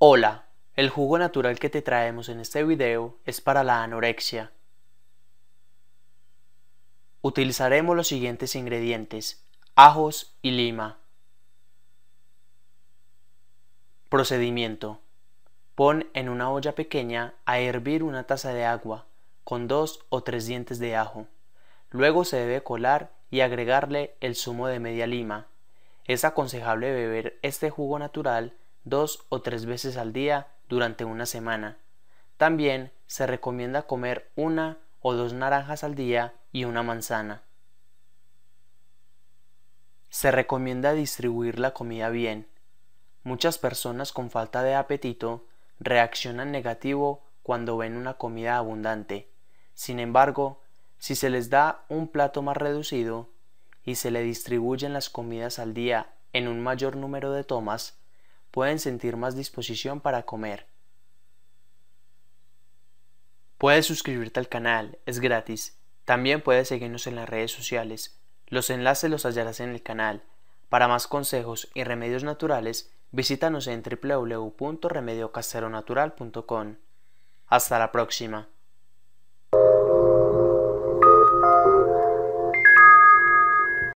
Hola, el jugo natural que te traemos en este video es para la anorexia. Utilizaremos los siguientes ingredientes, ajos y lima. Procedimiento. Pon en una olla pequeña a hervir una taza de agua con dos o tres dientes de ajo. Luego se debe colar y agregarle el zumo de media lima. Es aconsejable beber este jugo natural dos o tres veces al día durante una semana. También se recomienda comer una o dos naranjas al día y una manzana. Se recomienda distribuir la comida bien. Muchas personas con falta de apetito reaccionan negativo cuando ven una comida abundante. Sin embargo, si se les da un plato más reducido y se le distribuyen las comidas al día en un mayor número de tomas, pueden sentir más disposición para comer. Puedes suscribirte al canal, es gratis. También puedes seguirnos en las redes sociales. Los enlaces los hallarás en el canal. Para más consejos y remedios naturales, visítanos en www.remediocasteronatural.com. Hasta la próxima.